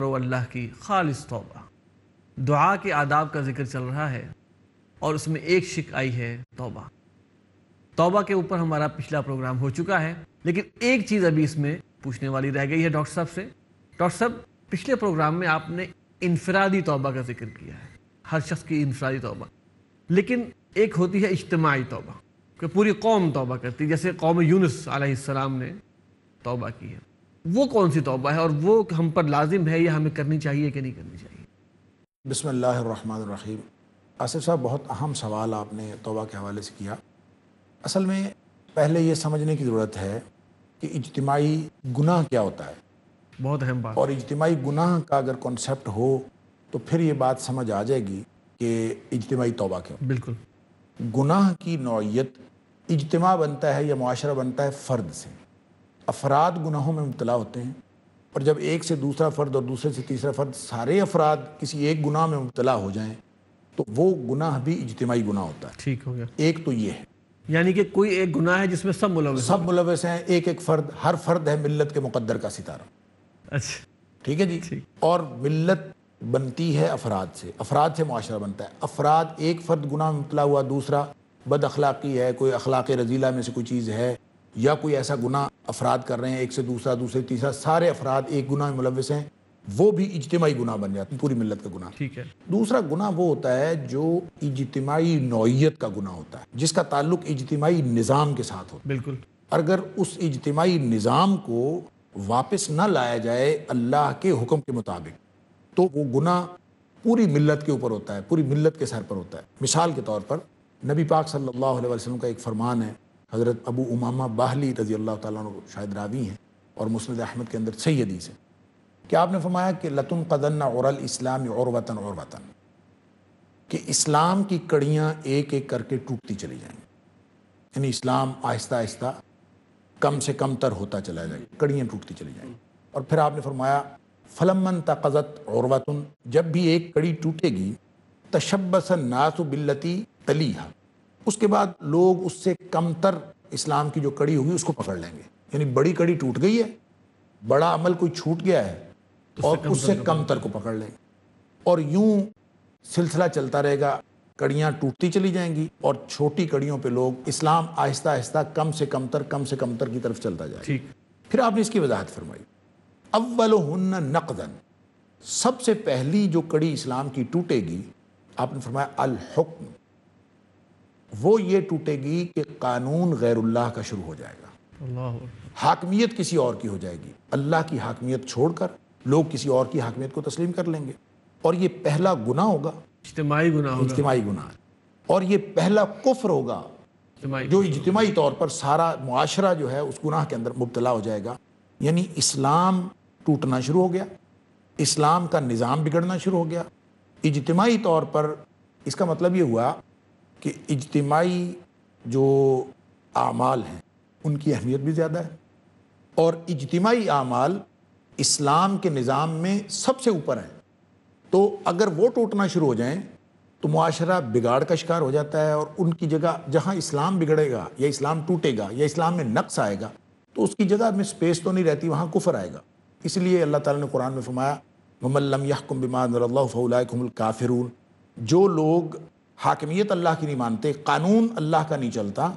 करो अल्लाह की खालिश तोबा दुआ के आदाब का जिक्र चल रहा है और उसमें एक शिक आई है तोबा तोबा के ऊपर हमारा पिछला प्रोग्राम हो चुका है लेकिन एक चीज़ अभी इसमें पूछने वाली रह गई है डॉक्टर साहब से डॉक्टर साहब पिछले प्रोग्राम में आपने इनफरादी तोबा का जिक्र किया है हर शख्स की इनफरादी तोबा लेकिन एक होती है इज्तमाही तोबा पूरी कौम तोबा करती है जैसे कौम यूनस आलाम ने तोबा की है वो कौन सी तोबा है और वो हम पर लाजिम है या हमें करनी चाहिए कि नहीं करनी चाहिए बिसमीम आसिफ साहब बहुत अहम सवाल आपने तोबा के हवाले से किया असल में पहले ये समझने की ज़रूरत है कि इजतमाही गुनाह क्या होता है बहुत अहम बात और इजतमाही गुनाह का अगर कॉन्सेप्ट हो तो फिर ये बात समझ आ जाएगी कि इजतमाही तोबा क्या बिल्कुल गुनाह की नौीयत इजतमा बनता है या माशरा बनता है फ़र्द से अफराद गुनाहों में मुबला होते हैं और जब एक से दूसरा फ़र्द और दूसरे से तीसरा फ़र्द सारे अफराद किसी एक गुनाह में मुबला हो जाए तो वो गुनाह भी इजतमाही गुनाह होता है ठीक हो गया एक तो ये है यानी कि कोई एक गुनाह है जिसमें सब मुलव सब मुलवस हैं एक एक फ़र्द हर फ़र्द है मिलत के मुकद्दर का सितारा अच्छा ठीक है जी ठीक। और मिलत बनती है अफराद से अफराद से मुआशरा बनता है अफराद एक फ़र्द गुनाह में मुबला हुआ दूसरा बद अखलाकी है कोई अखलाक रजीला में से कोई चीज़ है या कोई ऐसा गुनाह अफराद कर रहे हैं एक से दूसरा दूसरे तीसरा सारे अफराद एक गुना में मुलविस हैं वो भी इजतमाही गुना बन जाते हैं पूरी मिलत का गुना ठीक है दूसरा गुना वो होता है जो इजतमाही नौीयत का गुना होता है जिसका ताल्लुक इजतमाही निज़ाम के साथ होता है बिल्कुल अगर उस इजतमाही निज़ाम को वापस ना लाया जाए अल्लाह के हुक्म के मुताबिक तो वो गुना पूरी मिलत के ऊपर होता है पूरी मिलत के सर पर होता है मिसाल के तौर पर नबी पाक सल्लल्लाहु अलैहि वसल्लम का एक फरमान है हज़रत अबू उमामा बाहली रजी अल्लाह तुम शायद रावी हैं और मुस्द अहमद के अंदर सही हदीस है कि आपने फरमाया कि लतुन कदन और इस्लाम और वतन और वतन कि इस्लाम की कड़ियाँ एक एक करके टूटती चली जाएंगी यानी इस्लाम आहिस्ता आहिस्ता कम से कम तर होता चला जाएगा कड़ियाँ टूटती चली जाएंगी और फिर आपने फरमाया फलमन तकज़त वतन जब भी एक कड़ी टूटेगी तशब्बस नासु बिल्लती हा उसके बाद लोग उससे कमतर इस्लाम की जो कड़ी होगी उसको पकड़ लेंगे यानी बड़ी कड़ी टूट गई है बड़ा अमल कोई छूट गया है और उससे कमतर को पकड़ लेंगे और यूं सिलसिला चलता रहेगा कड़ियाँ टूटती चली जाएंगी और छोटी कड़ियों पे लोग इस्लाम आहिस्ता आहिस्ता कम से कमतर कम से कमतर की तरफ चलता जाए ठीक फिर आपने इसकी वजाहत फरमाई अव्वल नकदन सबसे पहली जो कड़ी इस्लाम की टूटेगी आपने फरमाया अल हुक्म वो ये टूटेगी कि कानून गैरुल्लाह का शुरू हो जाएगा हाकमियत किसी और की हो जाएगी अल्लाह की हाकमियत छोड़कर लोग किसी और की हाकमियत को तस्लीम कर लेंगे और ये पहला गुना होगा इज्तमाही गुना होगा इज्तमाही गुना और ये पहला कुफ्र होगा जो इज्तमाही तौर पर सारा मुआशरा जो है उस गुनाह के अंदर मुबतला हो जाएगा यानी इस्लाम टूटना शुरू हो गया इस्लाम का निज़ाम बिगड़ना शुरू हो गया इजतमाही तौर पर इसका मतलब ये हुआ कि इजतमाही जो आमाल हैं उनकी अहमियत भी ज़्यादा है और इजतमाही आमाल इस्लाम के निज़ाम में सबसे ऊपर हैं तो अगर वो टूटना शुरू हो जाएँ तो माशरा बिगाड़ का शिकार हो जाता है और उनकी जगह जहाँ इस्लाम बिगड़ेगा या इस्लाम टूटेगा या इस्लाम में नक्स आएगा तो उसकी जगह में स्पेस तो नहीं रहती वहाँ कुफर आएगा इसलिए अल्लाह ताला ने कुरान में फरमाया ममल्लम यहकुम बिमान काफिरून जो लोग हाकमियत अल्लाह की नहीं मानते कानून अल्लाह का नहीं चलता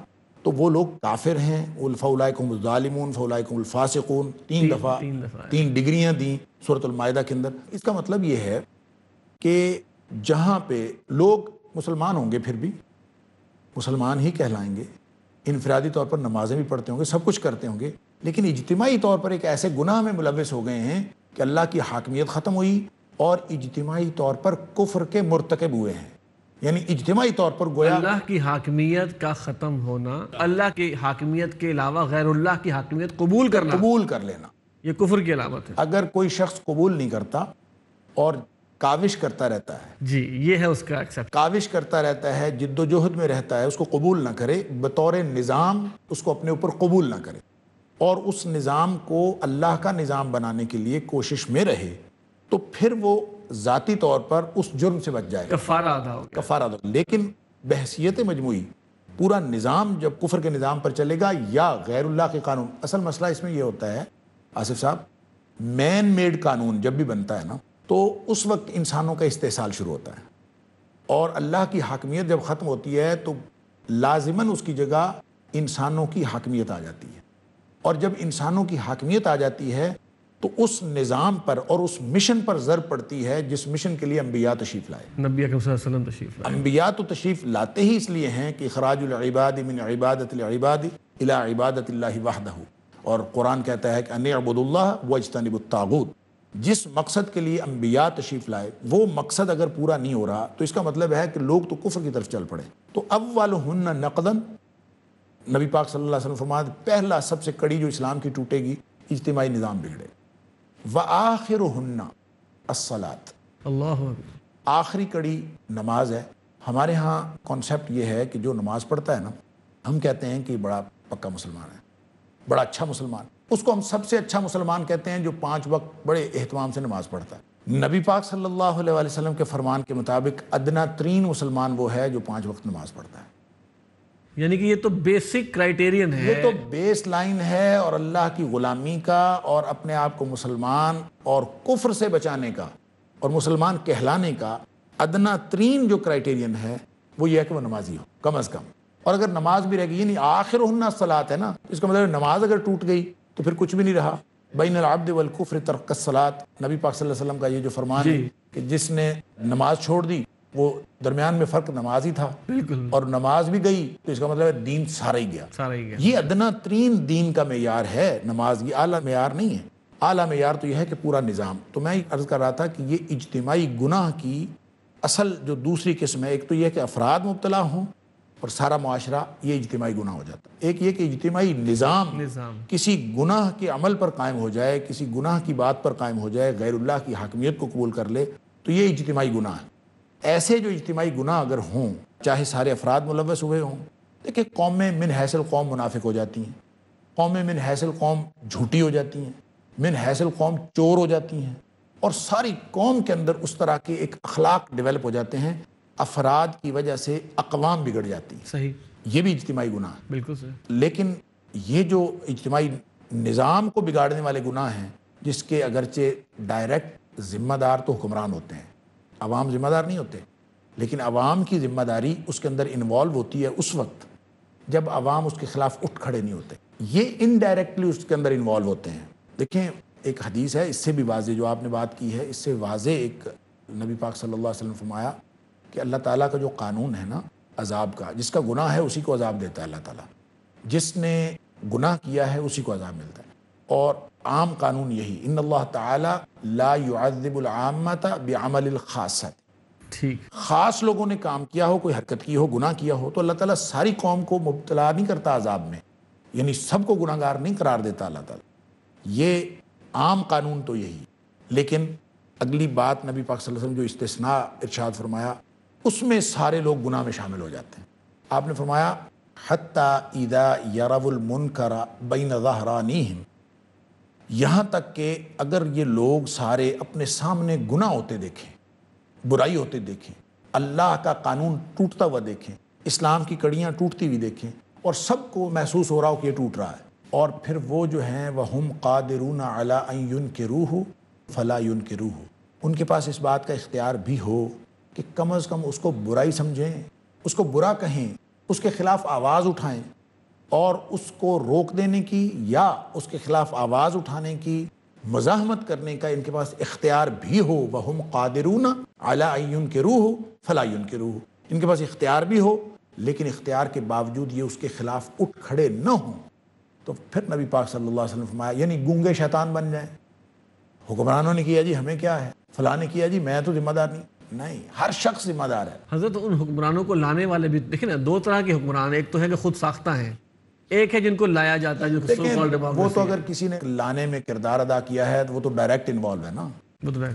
तो वो लोग काफिर हैं उल्फ़ाउलाकुमजालिमून फ़ाउलाकुमफ़ासिकून तीन दफ़ा तीन, तीन, डिग्रियाँ दी सूरतमायदा के अंदर इसका मतलब ये है कि जहाँ पे लोग मुसलमान होंगे फिर भी मुसलमान ही कहलाएंगे इनफरादी तौर पर नमाजें भी पढ़ते होंगे सब कुछ करते होंगे लेकिन इजतमाही तौर पर एक ऐसे गुनाह में मुलविस हो गए हैं कि अल्लाह की हाकमियत ख़त्म हुई और इजतमाही तौर पर कुफ्र के मरतकब हुए हैं यानी इज्तमाही तौर पर गोया अल्लाह की हाकमियत का ख़त्म होना अल्लाह की हाकमियत के अलावा गैरुल्लाह की हाकमियत कबूल कर कबूल कर लेना ये कुफर की अलामत है अगर कोई शख्स कबूल नहीं करता और काविश करता रहता है जी ये है उसका एक्सेप्ट काविश करता रहता है जिद्दोजहद में रहता है उसको कबूल ना करे बतौर निज़ाम उसको अपने ऊपर कबूल ना करे और उस निज़ाम को अल्लाह का निज़ाम बनाने के लिए कोशिश में रहे तो फिर वो ज़ाती तौर पर उस जुर्म से बच जाए कफारा अदा लेकिन बहसीत मजमू पूरा निज़ाम जब कुफर के निज़ाम पर चलेगा या गैरुल्ला के कानून असल मसला इसमें यह होता है आसिफ साहब मैन मेड कानून जब भी बनता है ना तो उस वक्त इंसानों का इस्तेसाल शुरू होता है और अल्लाह की हाकमियत जब ख़त्म होती है तो लाजिमन उसकी जगह इंसानों की हाकमियत आ जाती है और जब इंसानों की हाकमियत आ जाती है तो उस निज़ाम पर और उस मिशन पर जर पड़ती है जिस मिशन के लिए अम्बिया तशीफ़ लाए नबी वसल्लम तशीफ़ लाए अम्बिया तो तशीफ़ लाते ही इसलिए हैं कि खराजबाद मिन इबादतबाद इला इबादत वाहदह और कुरान कहता है कि अन अबुदुल्ला व जिस मकसद के लिए अम्बिया तशीफ़ लाए वो मकसद अगर पूरा नहीं हो रहा तो इसका मतलब है कि लोग तो कुफर की तरफ चल पड़े तो अब वाल नकदन नबी पाक सल्लल्लाहु अलैहि वसल्लम फरमाते पहला सबसे कड़ी जो इस्लाम की टूटेगी इज्तमाही निज़ाम बिगड़ेगा व आखिर असलात अल्लाह आखिरी कड़ी नमाज है हमारे यहाँ कॉन्सेप्ट ये है कि जो नमाज पढ़ता है ना हम कहते हैं कि बड़ा पक्का मुसलमान है बड़ा अच्छा मुसलमान उसको हम सबसे अच्छा मुसलमान कहते हैं जो पांच वक्त बड़े अहतमाम से नमाज पढ़ता है नबी पाक सल्लल्लाहु अलैहि वसल्लम के फरमान के मुताबिक अदना तरीन मुसलमान वो है जो पांच वक्त नमाज पढ़ता है यानी कि ये तो बेसिक क्राइटेरियन है ये तो बेस लाइन है और अल्लाह की गुलामी का और अपने आप को मुसलमान और कुफर से बचाने का और मुसलमान कहलाने का अदना तरीन जो क्राइटेरियन है वो यह है कि वह नमाजी हो कम अज़ कम और अगर नमाज भी रहेगी यानी आखिर उन्ना सलात है ना इसका मतलब नमाज अगर टूट गई तो फिर कुछ भी नहीं रहा बैन आबद वलकुफ़र तर्क सलात नबी पाक वसल्लम का ये जो फरमान है कि जिसने नमाज छोड़ दी वो दरमियान में फर्क नमाज ही था बिल्कुल और नमाज भी गई तो इसका मतलब है दीन सारा ही गया सारा ही गया ये अदना तरीन दीन का मैार है नमाज ये आला मैार नहीं है आला मैार तो यह है कि पूरा निज़ाम तो मैं अर्ज़ कर रहा था कि ये इजतमाही गुनाह की असल जो दूसरी किस्म है एक तो यह कि अफराद मुबतला हों और सारा माशरा ये इजतमाही गुनाह हो जाता एक ये कि इजतमाही निज़ाम किसी गुनाह के अमल पर कायम हो जाए किसी गुनाह की बात पर कायम हो जाए गैरुल्लाह की हाकमियत को कबूल कर ले तो ये इजतमाही गुनाह है ऐसे जो इज्तमाही गुनाह अगर हों चाहे सारे अफराद मुलवस हुए हों देखिए कौमें मिन हैसल कौम मुनाफिक हो जाती हैं कौमें मिन हैसल कौम झूठी हो जाती हैं मिन हैसल कौम चोर हो जाती हैं और सारी कौम के अंदर उस तरह के एक अखलाक डेवलप हो जाते हैं अफराद की वजह से अकवाम बिगड़ जाती हैं सही ये भी इज्तमाही गुनाह बिल्कुल सही लेकिन ये जो इज्तमाही निज़ाम को बिगाड़ने वाले गुनाह हैं जिसके अगरचे डायरेक्ट जिम्मेदार तो हुक्मरान होते हैं आवाम ज़िम्मेदार नहीं होते लेकिन आवाम की ज़िम्मेदारी उसके अंदर इन्वॉल्व होती है उस वक्त जब आवाम उसके खिलाफ उठ खड़े नहीं होते ये इनडायरेक्टली उसके अंदर इन्वॉल्व होते हैं देखें एक हदीस है इससे भी वाजे जो आपने बात की है इससे वाज एक नबी पाक सल्लल्लाहु अलैहि वसल्लम फरमाया कि अल्लाह ताला का जो कानून है ना अजाब का जिसका गुनाह है उसी को अजाब देता है अल्लाह ताला जिसने गुनाह किया है उसी को अजाब मिलता है और आम कानून यही इन अल्लाह ताला ठीक खास लोगों ने काम किया हो कोई हरकत की हो गुना किया हो तो अल्लाह ताला सारी कौम को मुबतला नहीं करता अजाब में यानी सबको गुनागार नहीं करार देता अल्लाह ताला ये आम कानून तो यही लेकिन अगली बात नबी पाक वसल्लम जो इस्तना इर्शाद फरमाया उसमें सारे लोग गुनाह में शामिल हो जाते हैं आपने फरमाया हत्ता ईदा यरवुलमन करा बई यहाँ तक कि अगर ये लोग सारे अपने सामने गुना होते देखें बुराई होते देखें अल्लाह का कानून टूटता हुआ देखें इस्लाम की कड़ियाँ टूटती हुई देखें और सबको महसूस हो रहा हो कि ये टूट रहा है और फिर वो जो हैं वह हम कादरून अलायुन के रूह फलायुन के रूह उनके पास इस बात का इख्तियार भी हो कि कम अज़ कम उसको बुराई समझें उसको बुरा कहें उसके ख़िलाफ़ आवाज़ उठाएं और उसको रोक देने की या उसके खिलाफ आवाज़ उठाने की मजामत करने का इनके पास इख्तियार भी हो वह हम कादरून के रूह हो फलायुन के रूह इनके पास इख्तियार भी हो लेकिन इख्तियार के बावजूद ये उसके खिलाफ उठ खड़े न हों तो फिर नबी पाक सल्लल्लाहु अलैहि वसल्लम यानी गूंगे शैतान बन जाए हुक्मरानों ने किया जी हमें क्या है फला ने किया जी मैं तो जिम्मेदार नहीं नहीं हर शख्स जिम्मेदार है हजरत उन हुक्मरानों को लाने वाले भी देखे ना दो तरह के हुक्मरान एक तो है कि खुद साख्ता है एक है जिनको लाया जाता है जो वो तो अगर किसी ने लाने में किरदार अदा किया है तो वो तो डायरेक्ट इन्वॉल्व है ना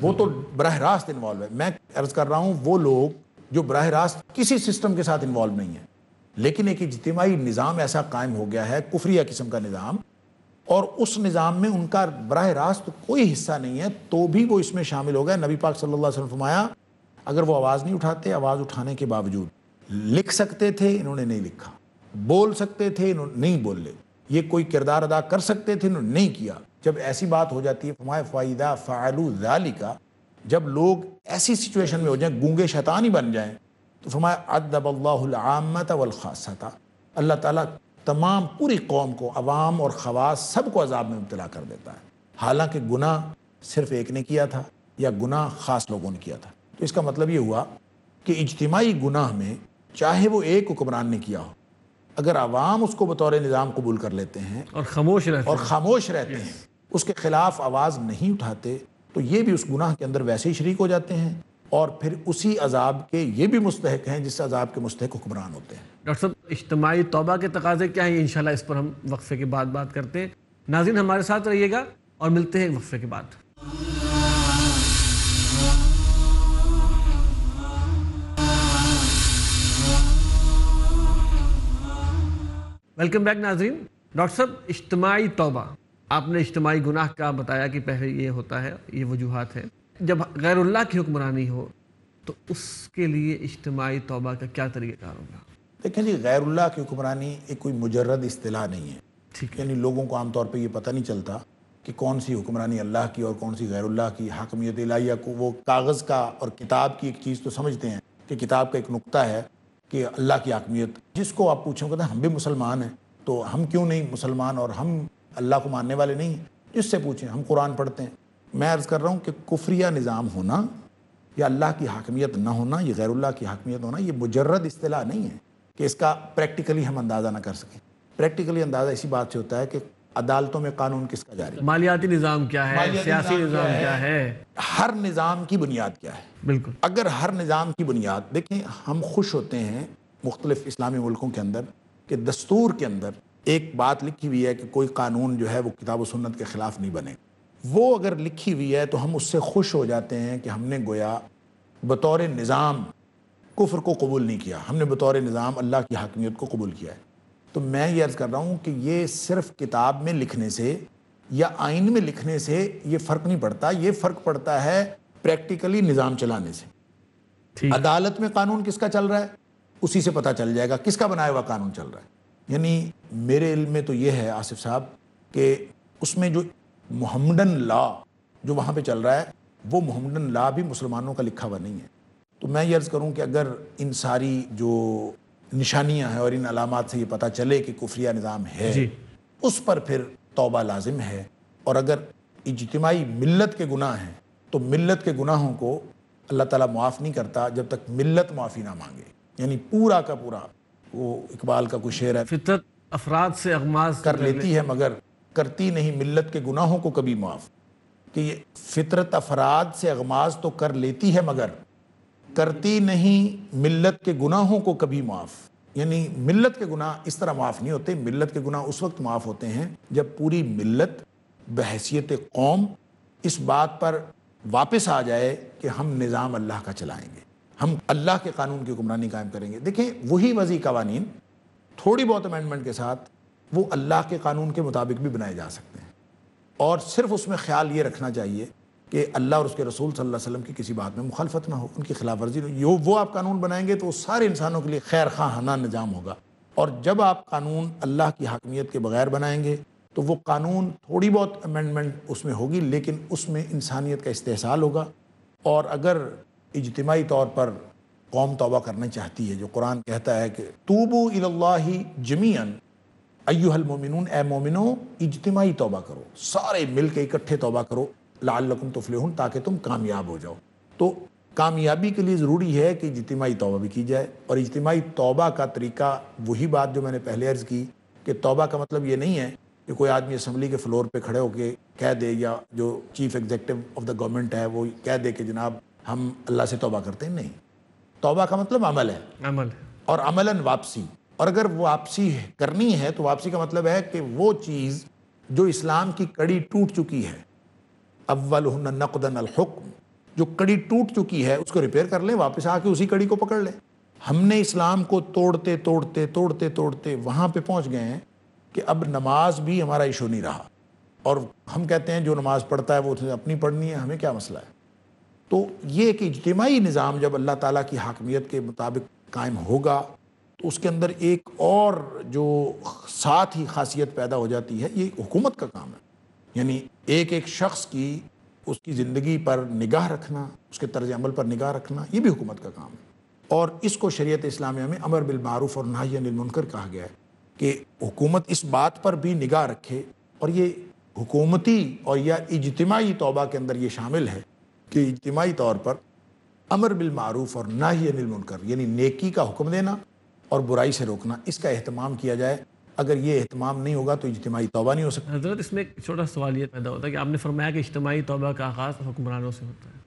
वो तो बरह रास्त इन्वॉल्व है मैं अर्ज कर रहा हूँ वो लोग जो बरह रास्त किसी सिस्टम के साथ इन्वॉल्व नहीं है लेकिन एक इजतमाही निज़ाम ऐसा कायम हो गया है कुफरिया किस्म का निज़ाम और उस निज़ाम में उनका बरह रास्त कोई हिस्सा नहीं है तो भी वो इसमें शामिल हो गया नबी पाक सल्ला फरमाया अगर वो आवाज़ नहीं उठाते आवाज़ उठाने के बावजूद लिख सकते थे इन्होंने नहीं लिखा बोल सकते थे इन्होंने नहीं बोले ये कोई किरदार अदा कर सकते थे इन्होंने नहीं किया जब ऐसी बात हो जाती है फमाय फ़ायदा फ़ालू का जब लोग ऐसी सिचुएशन में हो जाए गूंगे शैतानी बन जाएँ तो फरमाया अदबल्लामत अल्लाह ताला तमाम पूरी कौम को अवाम और ख़वास सबको अजाब में मुबला कर देता है हालांकि गुनाह सिर्फ एक ने किया था या गुनाह ख़ास लोगों ने किया था तो इसका मतलब ये हुआ कि इज्तमाही गुनाह में चाहे वो एक हुक्मरान ने किया हो अगर आवाम उसको बतौर निज़ाम कबूल कर लेते हैं और खामोश रहते और खामोश रहते हैं उसके खिलाफ आवाज़ नहीं उठाते तो ये भी उस गुनाह के अंदर वैसे ही शरीक हो जाते हैं और फिर उसी अजाब के ये भी मुस्तक हैं जिस अजाब के मुस्तक हुक्मरान होते हैं डॉक्टर साहब इज्तमाही तोबा के तकाजे क्या हैं इन इस पर हम वक्फे के बाद बात करते हैं नाजिन हमारे साथ रहिएगा और मिलते हैं वक्फे के बाद वेलकम बैक नाजरीन डॉक्टर साहब इज्तमाही तोबा आपने इज्तमाही गुनाह का बताया कि पहले ये होता है ये वजूहत है जब गैरुल्ला की हुक्मरानी हो तो उसके लिए इज्तमाही तोबा का क्या तरीक़ार होगा देखें जी गैरुल्ला की हुक्मरानी एक कोई मुजरद अतलाह नहीं है ठीक है यानी लोगों को आमतौर पर यह पता नहीं चलता कि कौन सी हुक्मरानी अल्लाह की और कौन सी गैरुल्ला की हाकमियत इलाहिया को वो कागज़ का और किताब की एक चीज़ तो समझते हैं कि किताब का एक नुकता है कि अल्लाह की आत्मीयत जिसको आप पूछें कहते हम भी मुसलमान हैं तो हम क्यों नहीं मुसलमान और हम अल्लाह को मानने वाले नहीं जिससे पूछें हम कुरान पढ़ते हैं मैं अर्ज़ कर रहा हूँ कि कुफ्रिया निज़ाम होना या अल्लाह की हाकमियत ना होना ये गैरुल्ला की हाकमियत होना ये मुजर्रद असलाह नहीं है कि इसका प्रैक्टिकली हम अंदाज़ा ना कर सकें प्रैक्टिकली अंदाज़ा इसी बात से होता है कि अदालतों में कानून किसका जारी मालियाती निज़ाम क्या है सियासी निज़ाम क्या है हर निज़ाम की बुनियाद क्या है बिल्कुल अगर हर निज़ाम की बुनियाद देखें हम खुश होते हैं मुख्तलिफ इस्लामी मुल्कों के अंदर कि दस्तूर के अंदर एक बात लिखी हुई है कि कोई कानून जो है वो किताब सुन्नत के ख़िलाफ़ नहीं बने वो अगर लिखी हुई है तो हम उससे खुश हो जाते हैं कि हमने गोया बतौर निज़ाम कुफर को कबूल नहीं किया हमने बतौर निज़ाम अल्लाह की हकमियत को कबूल किया है तो मैं ये अर्ज़ कर रहा हूँ कि ये सिर्फ किताब में लिखने से या आइन में लिखने से ये फ़र्क नहीं पड़ता ये फ़र्क पड़ता है प्रैक्टिकली निज़ाम चलाने से अदालत में कानून किसका चल रहा है उसी से पता चल जाएगा किसका बनाया हुआ कानून चल रहा है यानी मेरे इल्म में तो ये है आसिफ साहब कि उसमें जो मोहम्मडन लॉ जो वहाँ पे चल रहा है वो मोहम्मडन लॉ भी मुसलमानों का लिखा हुआ नहीं है तो मैं ये अर्ज़ करूँ कि अगर इन सारी जो निशानियां हैं और इन अलामत से ये पता चले कि कुफरिया निज़ाम है उस पर फिर तोबा लाजिम है और अगर इजतमाही मिलत के गुनाह हैं तो मिलत के गुनाहों को अल्लाह ताला माफ़ नहीं करता जब तक मिलत माफ़ी ना मांगे यानी पूरा का पूरा वो इकबाल का कुछ शेर है फितरत अफराद से अगमाज कर लेती है मगर करती नहीं मिलत के गुनाहों को कभी माफ़ कि ये फितरत अफराद से अगमाज तो कर लेती है मगर करती नहीं मिल्लत के गुनाहों को कभी माफ़ यानी मिल्लत के गुनाह इस तरह माफ़ नहीं होते मिल्लत के गुनाह उस वक्त माफ़ होते हैं जब पूरी मिल्लत बहसीत कौम इस बात पर वापस आ जाए कि हम निज़ाम अल्लाह का चलाएंगे हम अल्लाह के कानून की हुक्मरानी कायम करेंगे देखें वही वजी कवानीन थोड़ी बहुत अमेंडमेंट के साथ वो अल्लाह के कानून के मुताबिक भी बनाए जा सकते हैं और सिर्फ उसमें ख्याल ये रखना चाहिए कि अल्लाह और उसके रसूल सल्लल्लाहु अलैहि वसल्लम की किसी बात में मुखालफत ना हो उनकी खिलाफ वर्जी यो वो आप कानून बनाएंगे तो सारे इंसानों के लिए खैर खाना निज़ाम होगा और जब आप कानून अल्लाह की हकमियत के बगैर बनाएंगे तो वो कानून थोड़ी बहुत अमेंडमेंट उसमें होगी लेकिन उसमें इंसानियत का इस्तेसाल होगा और अगर इजतमाही तौर पर कौम तोबा करना चाहती है जो कुरान कहता है कि तूबू इल्ला जमीन अयुहल मोमिन ए मोमिनो इजतमाही तोबा करो सारे मिल के इकट्ठे तोबा करो लाकुम तफलहन ताकि तुम कामयाब हो जाओ तो कामयाबी के लिए ज़रूरी है कि इजतमाही तोबा भी की जाए और इजतमाही तोबा का तरीका वही बात जो मैंने पहले अर्ज़ की कि तोबा का मतलब ये नहीं है कि कोई आदमी असम्बली के फ्लोर पर खड़े होकर कह दे या जो chief executive of the government है वो कह दे कि जनाब हम अल्लाह से तोबा करते हैं नहीं तोबा का मतलब अमल है अमल और अमलन वापसी और अगर वापसी करनी है तो वापसी का मतलब है कि वो चीज़ जो इस्लाम की कड़ी टूट चुकी है अव्वल नकदन अलहुक्म जो कड़ी टूट चुकी है उसको रिपेयर कर लें वापस आके उसी कड़ी को पकड़ लें हमने इस्लाम को तोड़ते तोड़ते तोड़ते तोड़ते वहाँ पे पहुँच गए हैं कि अब नमाज भी हमारा इशू नहीं रहा और हम कहते हैं जो नमाज पढ़ता है वो उसने अपनी पढ़नी है हमें क्या मसला है तो ये एक इजतमाही निज़ाम जब अल्लाह ताला की हाकमियत के मुताबिक कायम होगा तो उसके अंदर एक और जो साथ ही खासियत पैदा हो जाती है ये हुकूमत का काम है यानी एक एक शख्स की उसकी ज़िंदगी पर निगाह रखना उसके तर्ज अमल पर निगाह रखना ये भी हुकूमत का काम है और इसको शरीयत इस्लामिया में अमर बिलमारूफ और नाहियानमनकर कहा गया है कि हुकूमत इस बात पर भी निगाह रखे और ये हुकूमती और या इजतमाही तोबा के अंदर ये शामिल है कि इजतमाही तौर पर अमर बिलमारूफ और नाही अनिल मुनकर यानी नेकी का हुक्म देना और बुराई से रोकना इसका अहतमाम किया जाए अगर ये अहतमाम नहीं होगा तो इजतमाही तोबा नहीं हो सकता हजरत इसमें एक छोटा सवाल ये पैदा होता है कि आपने फरमाया कि इजमाही तोबा का आगाज़ हुक्मरानों से होता है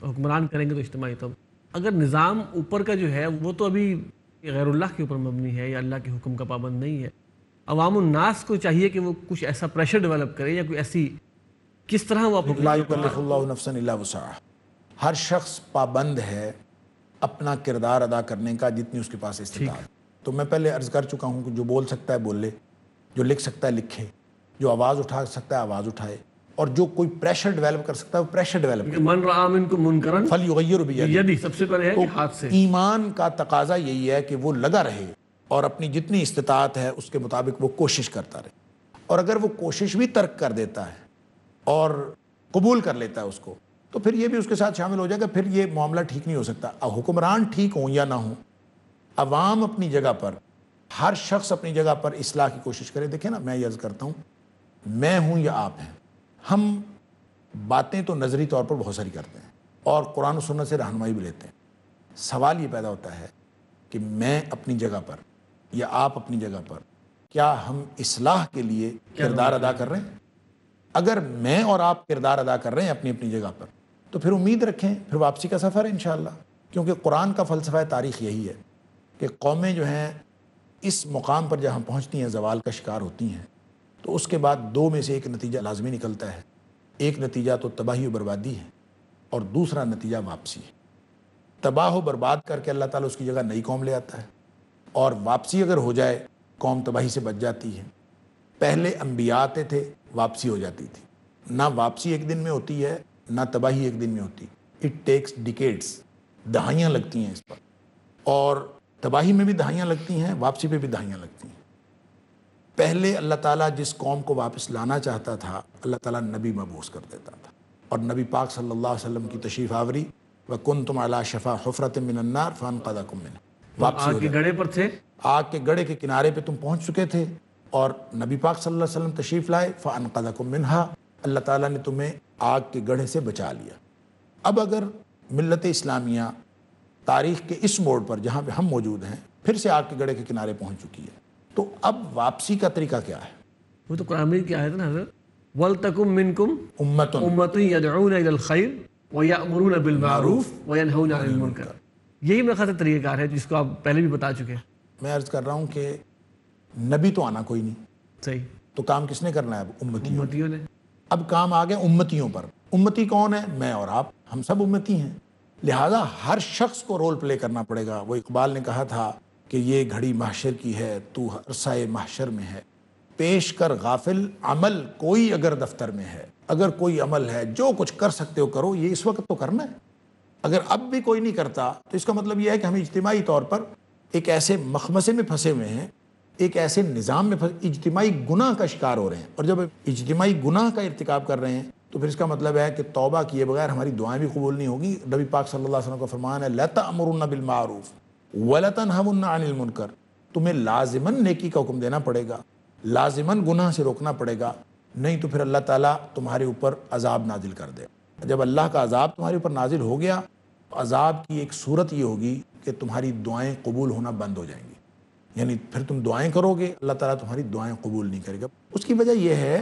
तो हुक्मरान करेंगे तो इजमाही तोबा अगर निज़ाम ऊपर का जो है वो तो अभी गैरुल्लाह के ऊपर मबनी है या अल्लाह के हुक्म का पाबंद नहीं है अवामनास को चाहिए कि वो कुछ ऐसा प्रेशर डेवलप करे या कोई ऐसी किस तरह वो हर शख्स पाबंद है अपना किरदार अदा करने का जितनी उसके पास इस्तेमाल तो मैं पहले अर्ज़ कर चुका हूँ कि जो बोल सकता है बोले जो लिख सकता है लिखे जो आवाज़ उठा सकता है आवाज़ उठाए और जो कोई प्रेशर डेवलप कर सकता है वो प्रेशर डेवलप मन राम इनको फल यदि सबसे पहले है तो हाथ से ईमान का तकाजा यही है कि वो लगा रहे और अपनी जितनी इस्तात है उसके मुताबिक वो कोशिश करता रहे और अगर वो कोशिश भी तर्क कर देता है और कबूल कर लेता है उसको तो फिर ये भी उसके साथ शामिल हो जाएगा फिर ये मामला ठीक नहीं हो सकता हुक्मरान ठीक हों या ना हों अवाम अपनी जगह पर हर शख्स अपनी जगह पर इसलाह की कोशिश करे देखें ना मैं यज़ करता हूँ मैं हूँ या आप हैं हम बातें तो नज़री तौर पर बहुत सारी करते हैं और कुरान सुनने से रहनमाई भी लेते हैं सवाल ये पैदा होता है कि मैं अपनी जगह पर या आप अपनी जगह पर क्या हम इसलाह के लिए किरदार अदा कर रहे हैं अगर मैं और आप किरदार अदा कर रहे हैं अपनी अपनी जगह पर तो फिर उम्मीद रखें फिर वापसी का सफ़र है इन क्योंकि कुरान का फ़लसफ़ा तारीख़ यही है कि कौमें जो हैं इस मुकाम पर जहाँ पहुँचती हैं जवाल का शिकार होती हैं तो उसके बाद दो में से एक नतीजा लाजमी निकलता है एक नतीजा तो तबाही व बर्बादी है और दूसरा नतीजा वापसी है तबाह व बर्बाद करके अल्लाह ताला उसकी जगह नई कौम ले आता है और वापसी अगर हो जाए कौम तबाही से बच जाती है पहले अम्बिया आते थे वापसी हो जाती थी ना वापसी एक दिन में होती है ना तबाही एक दिन में होती इट टेक्स डिकेट्स दहाइयाँ लगती हैं इस पर और तबाही में भी दहाइयाँ लगती हैं वापसी पे भी दहाइयाँ लगती हैं पहले अल्लाह ताला जिस कौम को वापस लाना चाहता था अल्लाह ताला नबी मबूस कर देता था और नबी पाक सल्लल्लाहु अलैहि वसल्लम की तशरीफ़ आवरी व कुन तुम अला शफा हफरत मिनन्नार फ़ान कदा कुम मिन वापसी आग के गड़े पर थे आग के गड़े के किनारे पे तुम पहुंच चुके थे और नबी पाक सल्लल्लाहु अलैहि वसल्लम तशरीफ़ लाए फ़ान कदा कुम अल्लाह ताला ने तुम्हें आग के गढ़े से बचा लिया अब अगर मिलत इस्लामिया तारीख के इस मोड़ पर जहाँ हम मौजूद हैं फिर से आग के गड़े के किनारे पहुँच चुकी है तो अब वापसी का तरीका क्या है वो तो कुरान की आयत ना हजरत वल तकुम मिनकुम उम्मतुन उम्मतुन इलल खैर व बिल मारूफ व यनहून अनिल मुनकर यही मेरा खास तरीक़ाकार है जिसको आप पहले भी बता चुके हैं मैं अर्ज़ कर रहा हूँ कि नबी तो आना कोई नहीं सही तो काम किसने करना है अब उम्मतियों उम्मतियों ने अब काम आ गए उम्मतियों पर उम्मती कौन है मैं और आप हम सब उम्मती हैं लिहाजा हर शख्स को रोल प्ले करना पड़ेगा वो इकबाल ने कहा था कि ये घड़ी माशर की है तू हर साय माशर में है पेश कर गाफिल अमल कोई अगर दफ्तर में है अगर कोई अमल है जो कुछ कर सकते हो करो ये इस वक्त तो करना है अगर अब भी कोई नहीं करता तो इसका मतलब यह है कि हम इज्तमाही तौर पर एक ऐसे मखमसे में फंसे हुए हैं एक ऐसे निज़ाम में फंस इजतमाही गुनाह का शिकार हो रहे हैं और जब इजतमाही गुनाह का इरतिकाब कर रहे हैं तो फिर इसका मतलब है कि तौबा किए बगैर हमारी दुआएं भी कबूल नहीं होगी नबी पाक सल्लल्लाहु अलैहि वसल्लम का फरमान है लता अमरुन्ना बिलमारूफ वलतन हमन्ना अनिल मुनकर तुम्हें लाजिमन नेकी का हुक्म देना पड़ेगा लाजिमन गुनाह से रोकना पड़ेगा नहीं तो फिर अल्लाह ताला तुम्हारे ऊपर अजाब नाजिल कर दे जब अल्लाह का अजाब तुम्हारे ऊपर नाजिल हो गया तो अजाब की एक सूरत ये होगी कि तुम्हारी दुआएं कबूल होना बंद हो जाएंगी यानी फिर तुम दुआएं करोगे अल्लाह ताला तुम्हारी दुआएं कबूल नहीं करेगा उसकी वजह यह है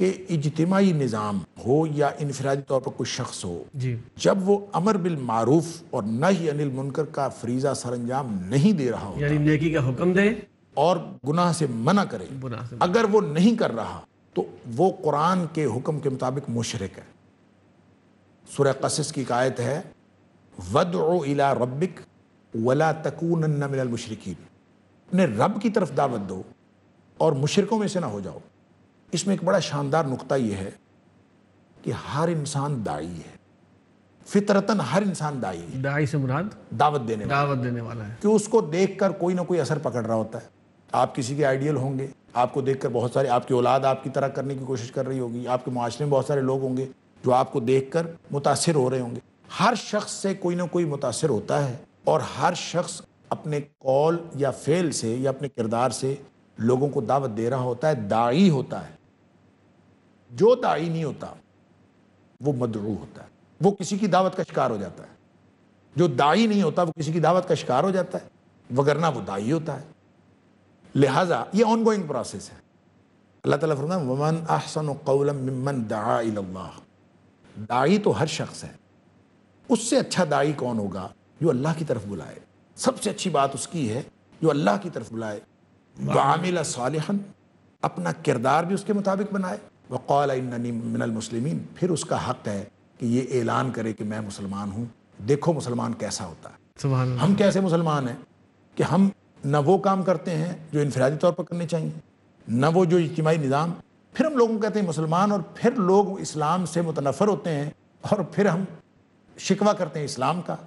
कि इजतमाही निज़ाम हो या इनफरादी तौर पर कोई शख्स हो जब वो अमर बिल मारूफ और न ही अनिल मुनकर का फरीजा सर अंजाम नहीं दे रहा हो यानी नेकी का हुक्म दे और गुनाह से मना करे से मना। अगर वो नहीं कर रहा तो वो कुरान के हुक्म के मुताबिक मुशरक है सुरह कसस की कायत है वद इला रबिक वला तकून मिनल मुशरकिन अपने रब की तरफ दावत दो और मुशरकों में से ना हो जाओ इसमें एक बड़ा शानदार नुकता यह है कि हर इंसान दाई है फितरतन हर इंसान दाई है दाई से मुराद दावत देने दावत देने वाला है कि उसको देखकर कोई ना कोई असर पकड़ रहा होता है आप किसी के आइडियल होंगे आपको देखकर बहुत सारे आपकी औलाद आपकी तरह करने की कोशिश कर रही होगी आपके माशरे में बहुत सारे लोग होंगे जो आपको देख कर मुतासर हो रहे होंगे हर शख्स से कोई ना कोई मुतासर होता है और हर शख्स अपने कॉल या फेल से या अपने किरदार से लोगों को दावत दे रहा होता है दाई होता है जो दाई नहीं होता वो मदरू होता है वो किसी की दावत का शिकार हो जाता है जो दाई नहीं होता वो किसी की दावत का शिकार हो जाता है वगरना वो दाई होता है लिहाजा ये ऑनगोइंग प्रोसेस है अल्लाह ताला फरमा वमन अहसन कौलम ममन दाला दाई तो हर शख्स है उससे अच्छा दाई कौन होगा जो अल्लाह की तरफ बुलाए सबसे अच्छी बात उसकी है जो अल्लाह की तरफ बुलाए वामिला सालहन अपना किरदार भी उसके मुताबिक बनाए वक़ाल मिनल मुस्लिमीन फिर उसका हक है कि ये ऐलान करे कि मैं मुसलमान हूँ देखो मुसलमान कैसा होता है हम कैसे मुसलमान हैं कि हम न वो काम करते हैं जो इनफरादी तौर पर करने चाहिए न वो जो इज्तमाही निज़ाम फिर हम लोगों को कहते हैं मुसलमान और फिर लोग इस्लाम से मुतनफ़र होते हैं और फिर हम शिकवा करते हैं इस्लाम का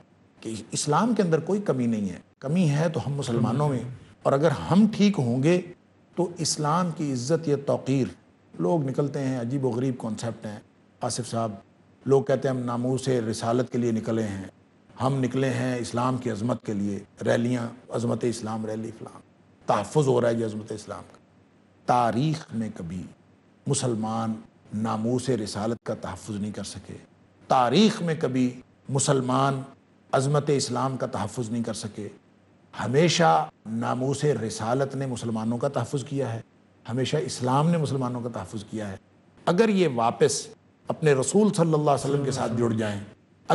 कि इस्लाम के अंदर कोई कमी नहीं है कमी है तो हम मुसलमानों में और अगर हम ठीक होंगे तो इस्लाम की इज्जत या तोक़ीर लोग निकलते हैं अजीब व गरीब कॉन्सेप्ट हैं आसिफ साहब लोग कहते हैं हम से रिसालत के लिए निकले हैं हम निकले हैं इस्लाम की अजमत के लिए रैलियाँ अजमत इस्लाम रैली फलाम तहफ़ हो रहा है ये अजमत इस्लाम का तारीख़ में कभी मुसलमान से रिसालत का तहफ़ नहीं कर सके तारीख़ में कभी मुसलमान अज़मत इस्लाम का तहफ़ नहीं कर सके हमेशा नामोस रसालत ने मुसलमानों का तहफ़ किया है हमेशा इस्लाम ने मुसलमानों का तहफ़ किया है अगर ये वापस अपने रसूल सल्ला अलैहि के साथ जुड़ जाएँ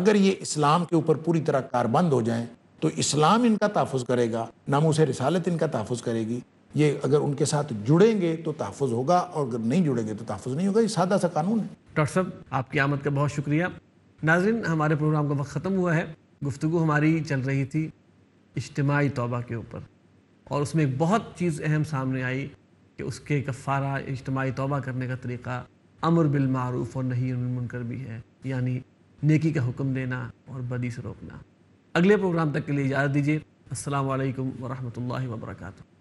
अगर ये इस्लाम के ऊपर पूरी तरह कारबंद हो जाएँ तो इस्लाम इनका तहफ़ करेगा नामोस रसालत इनका तहफ़ करेगी ये अगर उनके साथ जुड़ेंगे तो तहफ़ होगा और अगर नहीं जुड़ेंगे तो तहफ़ नहीं होगा ये सादा सा कानून है डॉक्टर साहब आपकी आमद का बहुत शुक्रिया नाजिन हमारे प्रोग्राम का वक्त ख़त्म हुआ है गुफ्तु हमारी चल रही थी इज्तमाही तोबा के ऊपर और उसमें एक बहुत चीज़ अहम सामने आई कि उसके गफारा इज्तमाही तोबा करने का तरीक़ा अमर बिलमूफ और नहीं मुनकर भी है यानी नेकी का हुक्म देना और बदी से रोकना अगले प्रोग्राम तक के लिए इजाज़त दीजिए असल वरहमल वर्का